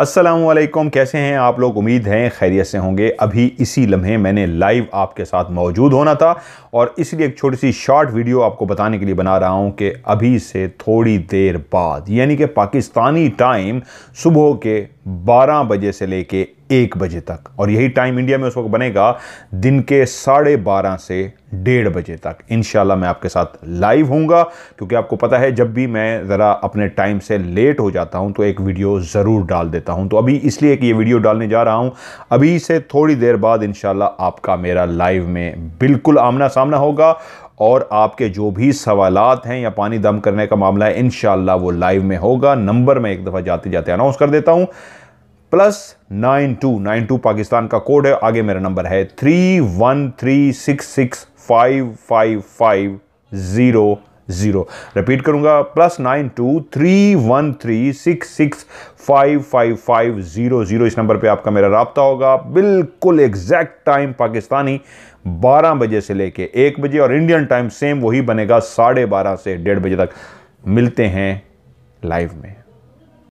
असलम कैसे हैं आप लोग उम्मीद हैं खैरियत से होंगे अभी इसी लम्हे मैंने लाइव आपके साथ मौजूद होना था और इसलिए एक छोटी सी शॉर्ट वीडियो आपको बताने के लिए बना रहा हूं कि अभी से थोड़ी देर बाद यानी कि पाकिस्तानी टाइम सुबह के 12 बजे से लेके एक बजे तक और यही टाइम इंडिया में उस वक्त बनेगा दिन के साढ़े बारह से डेढ़ बजे तक इन मैं आपके साथ लाइव हूँगा क्योंकि आपको पता है जब भी मैं ज़रा अपने टाइम से लेट हो जाता हूँ तो एक वीडियो ज़रूर डाल देता हूँ तो अभी इसलिए कि ये वीडियो डालने जा रहा हूँ अभी से थोड़ी देर बाद इन आपका मेरा लाइव में बिल्कुल आमना सामना होगा और आपके जो भी सवालत हैं या पानी दम करने का मामला है इन वो लाइव में होगा नंबर मैं एक दफ़ा जाते जाते अनाउंस कर देता हूँ plus nine two nine two Pakistan का कोड है आगे मेरा नंबर है three one three six six five five five zero zero repeat करूंगा plus nine two three one three six six five five five zero zero इस number पे आपका मेरा रबता होगा बिल्कुल एग्जैक्ट टाइम पाकिस्तानी बारह बजे से लेके एक बजे और इंडियन टाइम सेम वही बनेगा साढ़े बारह से डेढ़ बजे तक मिलते हैं लाइव में